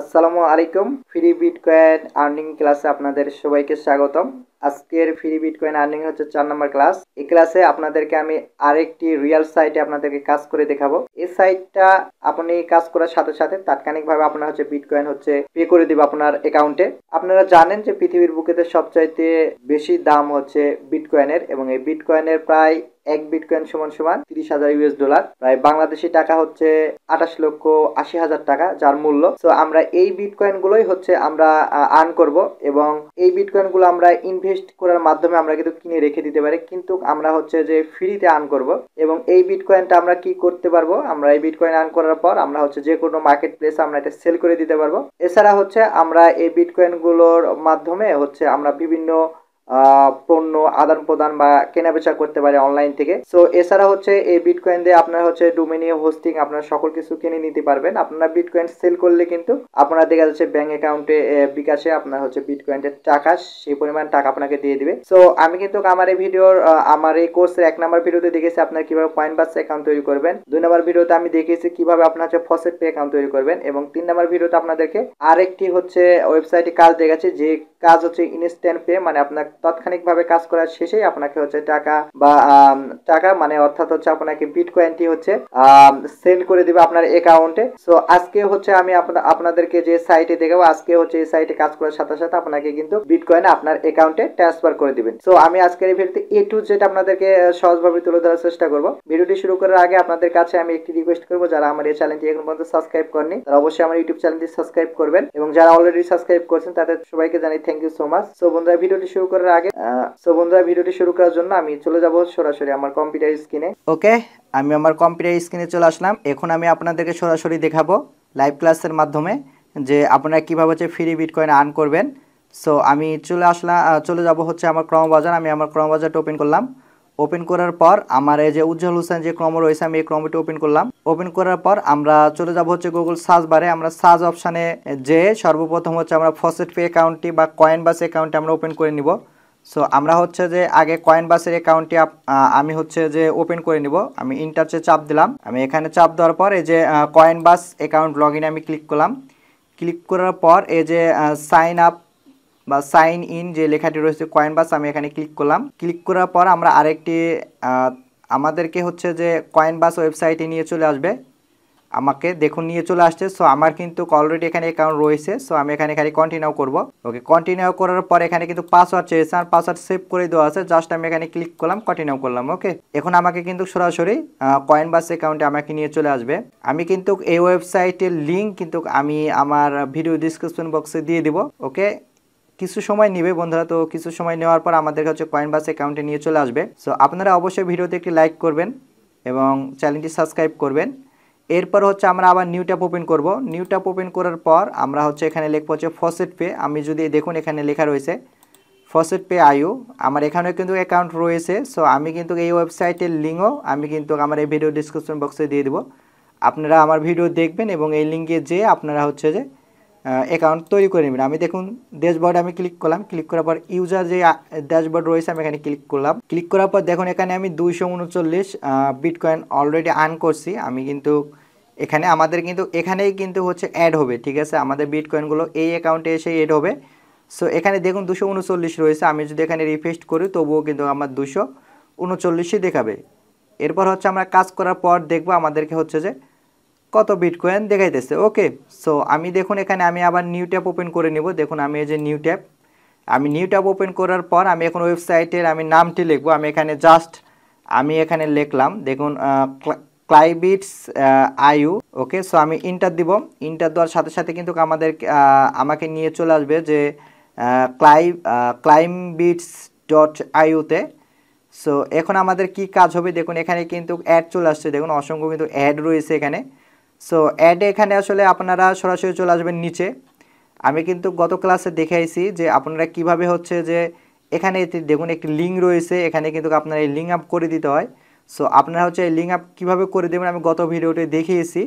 আসসালামু আলাইকুম free bit coin earning ক্লাসে আপনাদের সবাইকে স্বাগতম আজকের ফ্রি বিটকয়েন আর্নিং হচ্ছে চার নম্বর ক্লাস এই ক্লাসে আপনাদেরকে আমি আরেকটি রিয়েল সাইটে আপনাদেরকে কাজ করে দেখাবো এই সাইটটা আপনি কাজ করার সাথে সাথে তাৎক্ষণিকভাবে আপনার হচ্ছে বিটকয়েন হচ্ছে পে করে দেবে আপনার অ্যাকাউন্টে আপনারা জানেন যে পৃথিবীর বুকেতে সবচাইতে বেশি দাম হচ্ছে বিটকয়েনের এবং এই বিটকয়েনের প্রায় এক বিটকয়েন সমান সমান তিরিশ হাজার ইউএস ডলার প্রায় বাংলাদেশি টাকা হচ্ছে আঠাশ লক্ষ আশি হাজার টাকা যার মূল্য তো আমরা এই বিটকয়েন গুলোই হচ্ছে আমরা আর্ন করব এবং এই বিটকয়েন গুলো আমরা ইনভেস্ট ইনভেস্ট করার মাধ্যমে আমরা কিন্তু কিনে রেখে দিতে পারি কিন্তু আমরা হচ্ছে যে ফ্রিতে আর্ন করব এবং এই বিটকয়েনটা আমরা কি করতে পারবো আমরা এই বিটকয়েন আর্ন করার পর আমরা হচ্ছে যে কোনো মার্কেট প্লেসে আমরা এটা সেল করে দিতে পারবো এছাড়া হচ্ছে আমরা এই বিটকয়েনগুলোর মাধ্যমে হচ্ছে আমরা বিভিন্ন পণ্য আদান প্রদান বা কেনাবেচা করতে পারে অনলাইন থেকে সো এছাড়া হচ্ছে এই বিটকয়েন দিয়ে আপনারা হচ্ছে ডোমেনীয় হোস্টিং আপনারা সকল কিছু কিনে নিতে পারবেন আপনারা বিটকয়েন সেল করলে কিন্তু আপনারা দেখা যাচ্ছে ব্যাংক অ্যাকাউন্টে বিকাশে আপনার হচ্ছে বিটকয়েনের টাকা সেই পরিমাণ টাকা আপনাকে দিয়ে দিবে সো আমি কিন্তু আমার এই ভিডিওর আমার এই কোর্সের এক নাম্বার ভিডিওতে দেখেছি আপনারা কিভাবে পয়েন্ট বাস অ্যাকাউন্ট তৈরি করবেন দুই নাম্বার ভিডিওতে আমি দেখেছি কিভাবে আপনার হচ্ছে ফসেট পে অ্যাকাউন্ট তৈরি করবেন এবং তিন নাম্বার ভিডিওতে আপনাদেরকে আরেকটি হচ্ছে ওয়েবসাইটে কাজ দেখাচ্ছি যে কাজ হচ্ছে ইনস্ট্যান্ট পে মানে আপনার তাৎক্ষণিকভাবে কাজ করার শেষেই আপনাকে হচ্ছে টাকা বা টাকা মানে অর্থাৎ হচ্ছে আপনাকে বিট কয়েনটি হচ্ছে সেন্ড করে দিবে আপনার অ্যাকাউন্টে সো আজকে হচ্ছে আমি আপনাদেরকে যে সাইটে দেখাবো আজকে হচ্ছে এই সাইটে কাজ করার সাথে সাথে আপনাকে কিন্তু বিট কয়েন আপনার অ্যাকাউন্টে ট্রান্সফার করে দিবেন সো আমি আজকের এই ভিডিওতে এ টু জেড আপনাদেরকে সহজভাবে তুলে ধরার চেষ্টা করব ভিডিওটি শুরু করার আগে আপনাদের কাছে আমি একটি রিকোয়েস্ট করব যারা আমার এই চ্যানেলটি এখন পর্যন্ত সাবস্ক্রাইব করেনি তারা অবশ্যই আমার ইউটিউব চ্যানেলটি সাবস্ক্রাইব করবেন এবং যারা অলরেডি সাবস্ক্রাইব করছেন তাদের সবাইকে জানাই thank you so much so বন্ধুরা ভিডিওটি শুরু করার করার আগে সো বন্ধুরা ভিডিওটি শুরু করার জন্য আমি চলে যাব সরাসরি আমার কম্পিউটার স্ক্রিনে ওকে আমি আমার কম্পিউটার স্ক্রিনে চলে আসলাম এখন আমি আপনাদেরকে সরাসরি দেখাবো লাইভ ক্লাসের মাধ্যমে যে আপনারা কীভাবে হচ্ছে ফ্রি বিটকয়েন আর্ন করবেন সো আমি চলে আসলাম চলে যাব হচ্ছে আমার ক্রমবাজার আমি আমার ক্রমবাজারটা ওপেন করলাম ওপেন করার পর আমার এই যে উজ্জ্বল হোসেন যে ক্রম রয়েছে আমি এই ক্রমটি ওপেন করলাম ওপেন করার পর আমরা চলে যাব হচ্ছে গুগল সার্চ বারে আমরা সার্চ অপশানে যে সর্বপ্রথম হচ্ছে আমরা ফসেট পে অ্যাকাউন্টটি বা কয়েন বাস অ্যাকাউন্টটি আমরা ওপেন করে নিব সো আমরা হচ্ছে যে আগে কয়েন বাসের অ্যাকাউন্টটি আমি হচ্ছে যে ওপেন করে নিব আমি ইন্টারচে চাপ দিলাম আমি এখানে চাপ দেওয়ার পর এই যে কয়েন বাস অ্যাকাউন্ট লগ আমি ক্লিক করলাম ক্লিক করার পর এই যে সাইন আপ বা সাইন ইন যে লেখাটি রয়েছে কয়েন বাস আমি এখানে ক্লিক করলাম ক্লিক করার পর আমরা আরেকটি আমাদেরকে হচ্ছে যে কয়েন বাস ওয়েবসাইটে নিয়ে চলে আসবে আমাকে দেখুন নিয়ে চলে আসছে সো আমার কিন্তু অলরেডি এখানে অ্যাকাউন্ট রয়েছে সো আমি এখানে খালি কন্টিনিউ করব ওকে কন্টিনিউ করার পর এখানে কিন্তু পাসওয়ার্ড চেয়েছে আর পাসওয়ার্ড সেভ করে দেওয়া আছে জাস্ট আমি এখানে ক্লিক করলাম কন্টিনিউ করলাম ওকে এখন আমাকে কিন্তু সরাসরি কয়েন বাস অ্যাকাউন্টে আমাকে নিয়ে চলে আসবে আমি কিন্তু এই ওয়েবসাইটের লিঙ্ক কিন্তু আমি আমার ভিডিও ডিসক্রিপশন বক্সে দিয়ে দিব ওকে কিছু সময় নেবে বন্ধুরা তো কিছু সময় নেওয়ার পর আমাদের কাছে কয়েন বাস অ্যাকাউন্টে নিয়ে চলে আসবে সো আপনারা অবশ্যই ভিডিওতে একটি লাইক করবেন এবং চ্যানেলটি সাবস্ক্রাইব করবেন এরপর হচ্ছে আমরা আবার নিউ ট্যাপ ওপেন করব নিউ ট্যাপ ওপেন করার পর আমরা হচ্ছে এখানে লিখব হচ্ছে ফসেট পে আমি যদি দেখুন এখানে লেখা রয়েছে ফসেট পে আইও আমার এখানেও কিন্তু অ্যাকাউন্ট রয়েছে সো আমি কিন্তু এই ওয়েবসাইটের লিঙ্কও আমি কিন্তু আমার এই ভিডিও ডিসক্রিপশন বক্সে দিয়ে দেবো আপনারা আমার ভিডিও দেখবেন এবং এই লিঙ্কে যেয়ে আপনারা হচ্ছে যে অ্যাকাউন্ট তৈরি করে নেবেন আমি দেখুন ড্যাশবোর্ড আমি ক্লিক করলাম ক্লিক করার পর ইউজার যে ড্যাশবোর্ড রয়েছে আমি এখানে ক্লিক করলাম ক্লিক করার পর দেখুন এখানে আমি দুইশো উনচল্লিশ বিটকয়েন অলরেডি আর্ন করছি আমি কিন্তু এখানে আমাদের কিন্তু এখানেই কিন্তু হচ্ছে অ্যাড হবে ঠিক আছে আমাদের বিটকয়েনগুলো এই অ্যাকাউন্টে এসে অ্যাড হবে সো এখানে দেখুন দুশো উনচল্লিশ রয়েছে আমি যদি এখানে রিফ্রেস্ট করি তবুও কিন্তু আমার দুশো উনচল্লিশই দেখাবে এরপর হচ্ছে আমরা কাজ করার পর দেখবো আমাদেরকে হচ্ছে যে কত বিটকয়েন দেখাইতেছে ওকে সো আমি দেখুন এখানে আমি আবার নিউ ট্যাব ওপেন করে নিব দেখুন আমি এই যে নিউ ট্যাব আমি নিউ ট্যাব ওপেন করার পর আমি এখন ওয়েবসাইটের আমি নামটি লিখবো আমি এখানে জাস্ট আমি এখানে লিখলাম দেখুন ক্লাইবিটস আইউ ওকে সো আমি ইন্টার দিব ইন্টার দেওয়ার সাথে সাথে কিন্তু আমাদের আমাকে নিয়ে চলে আসবে যে ক্লাই ক্লাইমবিটস ডট আইউতে সো এখন আমাদের কি কাজ হবে দেখুন এখানে কিন্তু অ্যাড চলে আসছে দেখুন অসংখ্য কিন্তু অ্যাড রয়েছে এখানে সো অ্যাডে এখানে আসলে আপনারা সরাসরি চলে আসবেন নিচে আমি কিন্তু গত ক্লাসে দেখাইছি যে আপনারা কিভাবে হচ্ছে যে এখানে দেখুন একটি লিঙ্ক রয়েছে এখানে কিন্তু আপনারা এই লিঙ্ক আপ করে দিতে হয় সো আপনারা হচ্ছে এই লিঙ্ক আপ কীভাবে করে দেবেন আমি গত ভিডিওতে দেখিয়েছি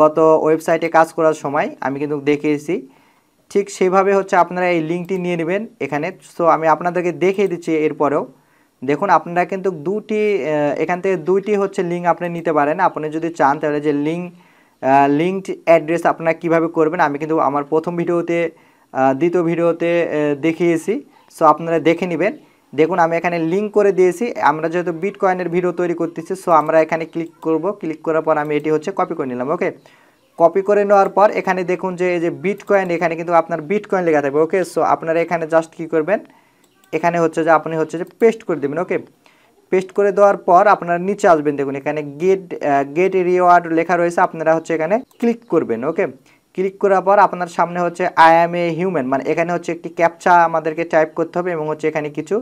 গত ওয়েবসাইটে কাজ করার সময় আমি কিন্তু দেখিয়েছি ঠিক সেভাবে হচ্ছে আপনারা এই লিঙ্কটি নিয়ে নেবেন এখানে সো আমি আপনাদেরকে দেখিয়ে দিচ্ছি এরপরেও দেখুন আপনারা কিন্তু দুটি এখান থেকে দুইটি হচ্ছে লিঙ্ক আপনি নিতে পারেন আপনি যদি চান তাহলে যে লিঙ্ক লিঙ্কড অ্যাড্রেস আপনারা কীভাবে করবেন আমি কিন্তু আমার প্রথম ভিডিওতে দ্বিতীয় ভিডিওতে দেখিয়েছি সো আপনারা দেখে নেবেন দেখুন আমি এখানে লিঙ্ক করে দিয়েছি আমরা যেহেতু বিট কয়েনের ভিডিও তৈরি করতেছি সো আমরা এখানে ক্লিক করব ক্লিক করার পর আমি এটি হচ্ছে কপি করে নিলাম ওকে কপি করে নেওয়ার পর এখানে দেখুন যে এই যে বিট কয়েন এখানে কিন্তু আপনার বিট কয়েন লেখা থাকবে ওকে সো আপনারা এখানে জাস্ট কী করবেন এখানে হচ্ছে যে আপনি হচ্ছে যে পেস্ট করে দেবেন ওকে পেস্ট করে দেওয়ার পর আপনারা নিচে আসবেন দেখুন এখানে গেট গেট রিওয়ার্ড লেখা রয়েছে আপনারা হচ্ছে এখানে ক্লিক করবেন ওকে ক্লিক করার পর আপনার সামনে হচ্ছে আই এম এ হিউম্যান মানে এখানে হচ্ছে একটি ক্যাপচা আমাদেরকে টাইপ করতে হবে এবং হচ্ছে এখানে কিছু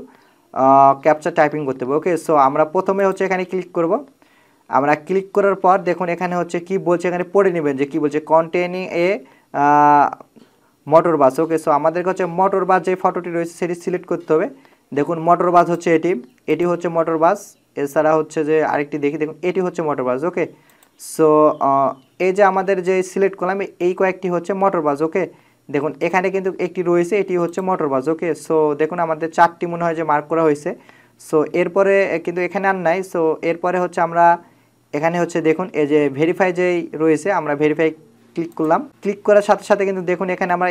ক্যাপচা টাইপিং করতে হবে ওকে সো আমরা প্রথমে হচ্ছে এখানে ক্লিক করব আমরা ক্লিক করার পর দেখুন এখানে হচ্ছে কি বলছে এখানে পড়ে নেবেন যে কি বলছে containing a motor bus okay so আমাদের কাছে মোটর বাস যে ফটোটি রয়েছে সেটি সিলেক্ট করতে হবে দেখুন মোটর বাস হচ্ছে এটি এটি হচ্ছে মোটর বাস এছাড়া হচ্ছে যে আরেকটি দেখি দেখুন এটি হচ্ছে মোটর বাস ওকে সো এই যে আমাদের যে সিলেক্ট করলাম এই কয়েকটি হচ্ছে মোটর বাস ওকে দেখুন এখানে কিন্তু একটি রয়েছে এটি হচ্ছে মোটর বাস ওকে সো দেখুন আমাদের চারটি মনে হয় যে মার্ক করা হয়েছে সো এরপরে কিন্তু এখানে আর নাই সো এরপরে হচ্ছে আমরা এখানে হচ্ছে দেখুন এই যে ভেরিফাই যেই রয়েছে আমরা ভেরিফাই ক্লিক করলাম ক্লিক করার সাথে সাথে কিন্তু দেখুন এখানে আমরা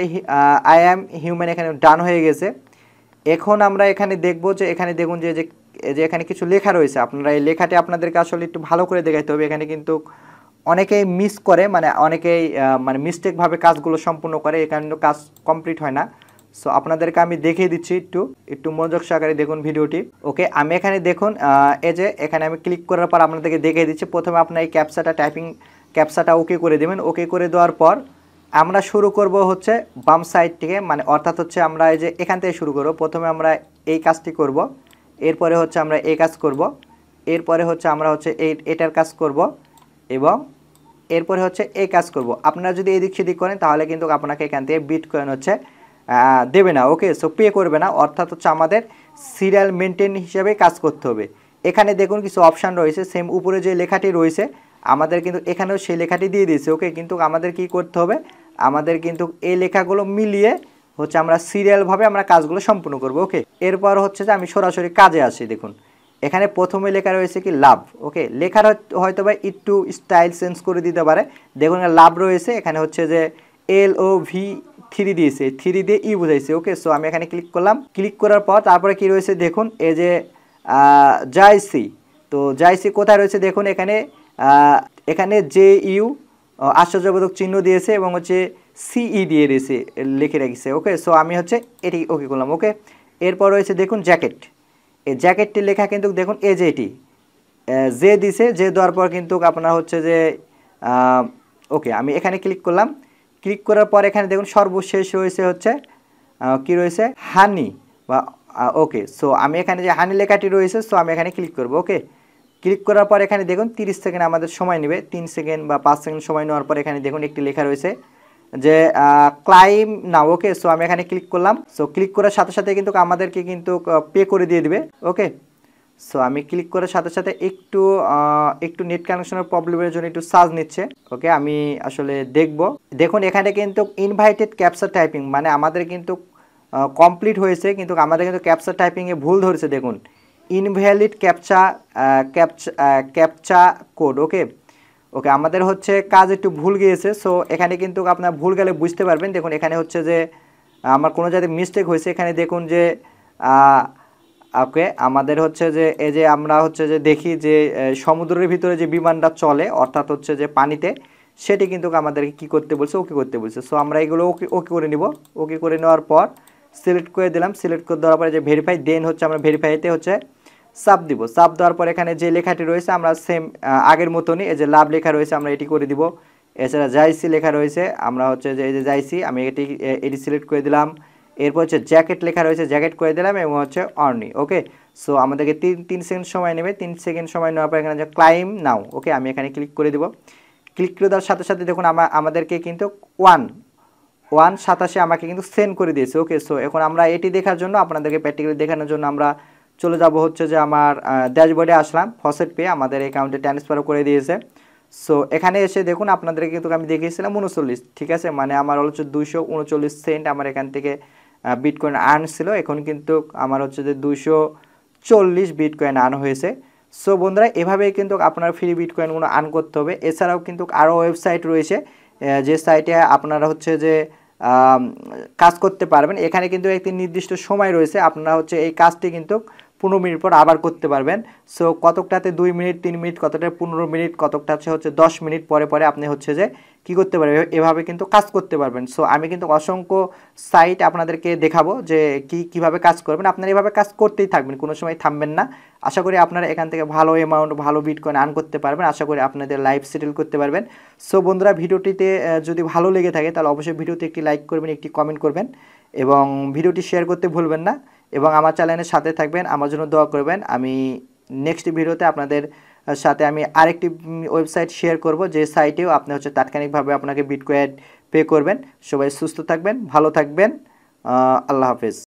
আই অ্যাম হিউম্যান এখানে ডান হয়ে গেছে এখন আমরা এখানে দেখব যে এখানে দেখুন যে যে এখানে কিছু লেখা রয়েছে আপনারা এই লেখাটি আপনাদেরকে আসলে একটু ভালো করে দেখাইতে হবে এখানে কিন্তু অনেকেই মিস করে মানে অনেকেই মানে মিস্টেকভাবে কাজগুলো সম্পূর্ণ করে এখানে কাজ কমপ্লিট হয় না সো আপনাদেরকে আমি দেখিয়ে দিচ্ছি একটু একটু মনোযোগ সহকারে দেখুন ভিডিওটি ওকে আমি এখানে দেখুন এই যে এখানে আমি ক্লিক করার পর আপনাদেরকে দেখিয়ে দিচ্ছি প্রথমে আপনার এই ক্যাপচাটা টাইপিং ক্যাপসাটা ওকে করে দেবেন ওকে করে দেওয়ার পর আমরা শুরু করব হচ্ছে বাম সাইড থেকে মানে অর্থাৎ হচ্ছে আমরা এই যে এখান থেকে শুরু করব প্রথমে আমরা এই কাজটি করব এরপরে হচ্ছে আমরা এই কাজ করব এরপরে হচ্ছে আমরা হচ্ছে এই এটার কাজ করব এবং এরপরে হচ্ছে এই কাজ করব আপনারা যদি এদিক সেদিক করেন তাহলে কিন্তু আপনাকে এখান থেকে বিট কয়েন হচ্ছে দেবে না ওকে সো পে করবে না অর্থাৎ হচ্ছে আমাদের সিরিয়াল মেনটেন হিসাবে কাজ করতে হবে এখানে দেখুন কিছু অপশান রয়েছে সেম উপরে যে লেখাটি রয়েছে আমাদের কিন্তু এখানেও সেই লেখাটি দিয়ে দিয়েছে ওকে কিন্তু আমাদের কি করতে হবে আমাদের কিন্তু এই লেখাগুলো মিলিয়ে হচ্ছে আমরা সিরিয়ালভাবে আমরা কাজগুলো সম্পূর্ণ করব ওকে এরপর হচ্ছে যে আমি সরাসরি কাজে আসি দেখুন এখানে প্রথমে লেখা রয়েছে কি লাভ ওকে লেখার হয়তো বা একটু স্টাইল চেঞ্জ করে দিতে পারে দেখুন লাভ রয়েছে এখানে হচ্ছে যে এল ও ভি থ্রি দিয়েছে থ্রি দিয়ে ই e বুঝাইছে ওকে সো আমি এখানে ক্লিক করলাম ক্লিক করার পর তারপরে কি রয়েছে দেখুন এই যে জায়সি তো জায়সি কোথায় রয়েছে দেখুন এখানে এখানে জে ইউ আশ্চর্যবোধক চিহ্ন দিয়েছে এবং হচ্ছে সিই দিয়ে দিয়েছে লিখে রেখেছে ওকে সো আমি হচ্ছে এটি ওকে করলাম ওকে এরপর রয়েছে দেখুন জ্যাকেট এই জ্যাকেটটি লেখা কিন্তু দেখুন এ জেটি জে দিছে যে দেওয়ার পর কিন্তু আপনার হচ্ছে যে ওকে আমি এখানে ক্লিক করলাম ক্লিক করার পর এখানে দেখুন সর্বশেষ রয়েছে হচ্ছে কি রয়েছে হানি বা ওকে সো আমি এখানে যে হানি লেখাটি রয়েছে সো আমি এখানে ক্লিক করবো ওকে ক্লিক করার পর এখানে দেখুন 30 সেকেন্ড আমাদের সময় নেবে 3 সেকেন্ড বা 5 সেকেন্ড সময় নেওয়ার পর এখানে দেখুন একটি লেখা রয়েছে যে ক্লাইম না ওকে সো আমি এখানে ক্লিক করলাম সো ক্লিক করার সাথে সাথে কিন্তু আমাদেরকে কিন্তু পে করে দিয়ে দিবে ওকে সো আমি ক্লিক করার সাথে সাথে একটু একটু নেট কানেকশনের প্রবলেমের জন্য একটু চার্জ নিচ্ছে ওকে আমি আসলে দেখব দেখুন এখানে কিন্তু ইনভাইটেড ক্যাপচার টাইপিং মানে আমাদের কিন্তু কমপ্লিট হয়েছে কিন্তু আমাদের কিন্তু ক্যাপচার টাইপিংয়ে ভুল ধরেছে দেখুন invalid captcha captcha captcha code okay okay আমাদের হচ্ছে কাজ একটু ভুল গিয়েছে সো এখানে কিন্তু আপনার ভুল গেলে বুঝতে পারবেন দেখুন এখানে হচ্ছে যে আমার কোনো জায়গায় মিস্টেক হয়েছে এখানে দেখুন যে ওকে আমাদের হচ্ছে যে এই যে আমরা হচ্ছে যে দেখি যে সমুদ্রের ভিতরে যে বিমানটা চলে অর্থাৎ হচ্ছে যে পানিতে সেটি কিন্তু আমাদেরকে কি করতে বলছে ওকে করতে বলছে সো আমরা এগুলো ওকে ওকে করে নিব ওকে করে নেওয়ার পর সিলেক্ট করে দিলাম সিলেক্ট করে দেওয়ার পরে যে ভেরিফাই দেন হচ্ছে আমরা ভেরিফাইতে হচ্ছে সাব দিব সাব দেওয়ার পর এখানে যে লেখাটি রয়েছে আমরা সেম আগের মতনই এই যে লাভ লেখা রয়েছে আমরা এটি করে দিব এছাড়া জাইসি লেখা রয়েছে আমরা হচ্ছে যে এই যে জাইসি আমি এটি এটি সিলেক্ট করে দিলাম এরপর হচ্ছে জ্যাকেট লেখা রয়েছে জ্যাকেট করে দিলাম এবং হচ্ছে অর্নি ওকে সো আমাদেরকে তিন তিন সেকেন্ড সময় নেবে তিন সেকেন্ড সময় নেওয়ার পর এখানে যে ক্লাইম নাও ওকে আমি এখানে ক্লিক করে দিব ক্লিক করে দেওয়ার সাথে সাথে দেখুন আমাদেরকে কিন্তু ওয়ান ওয়ান সাতাশে আমাকে কিন্তু সেন্ড করে দিয়েছে ওকে সো এখন আমরা এটি দেখার জন্য আপনাদেরকে প্র্যাকটিক্যালি দেখানোর জন্য আমরা চলে যাব হচ্ছে যে আমার ড্যাশবোর্ডে আসলাম ফসেট পেয়ে আমাদের অ্যাকাউন্টে ট্রান্সফারও করে দিয়েছে সো এখানে এসে দেখুন আপনাদেরকে কিন্তু আমি দেখিয়েছিলাম উনচল্লিশ ঠিক আছে মানে আমার হচ্ছে দুশো সেন্ট আমার এখান থেকে বিটকয়েন আর্ন ছিল এখন কিন্তু আমার হচ্ছে যে দুশো চল্লিশ বিটকয়েন আর্ন হয়েছে সো বন্ধুরা এভাবেই কিন্তু আপনার ফ্রি বিটকয়েনগুলো আর্ন করতে হবে এছাড়াও কিন্তু আরও ওয়েবসাইট রয়েছে যে সাইটে আপনারা হচ্ছে যে কাজ করতে পারবেন এখানে কিন্তু একটি নির্দিষ্ট সময় রয়েছে আপনারা হচ্ছে এই কাজটি কিন্তু পনেরো মিনিট পর আবার করতে পারবেন সো কতকটাতে দুই মিনিট তিন মিনিট কতটা পনেরো মিনিট কতকটা হচ্ছে দশ মিনিট পরে পরে আপনি হচ্ছে যে কি করতে পারবেন এভাবে কিন্তু কাজ করতে পারবেন সো আমি কিন্তু অসংখ্য সাইট আপনাদেরকে দেখাবো যে কি কিভাবে কাজ করবেন আপনারা এভাবে কাজ করতেই থাকবেন কোনো সময় থামবেন না আশা করি আপনারা এখান থেকে ভালো অ্যামাউন্ট ভালো বিটকয়েন আর্ন করতে পারবেন আশা করি আপনাদের লাইভ সেটেল করতে পারবেন সো বন্ধুরা ভিডিওটিতে যদি ভালো লেগে থাকে তাহলে অবশ্যই ভিডিওতে একটি লাইক করবেন একটি কমেন্ট করবেন এবং ভিডিওটি শেয়ার করতে ভুলবেন না এবং আমার চ্যানেলের সাথে থাকবেন আমার জন্য দোয়া করবেন আমি নেক্সট ভিডিওতে আপনাদের সাথে আমি আরেকটি ওয়েবসাইট শেয়ার করব যে সাইটেও আপনি হচ্ছে তাৎক্ষণিকভাবে আপনাকে বিটকয়েড পে করবেন সবাই সুস্থ থাকবেন ভালো থাকবেন আল্লাহ হাফেজ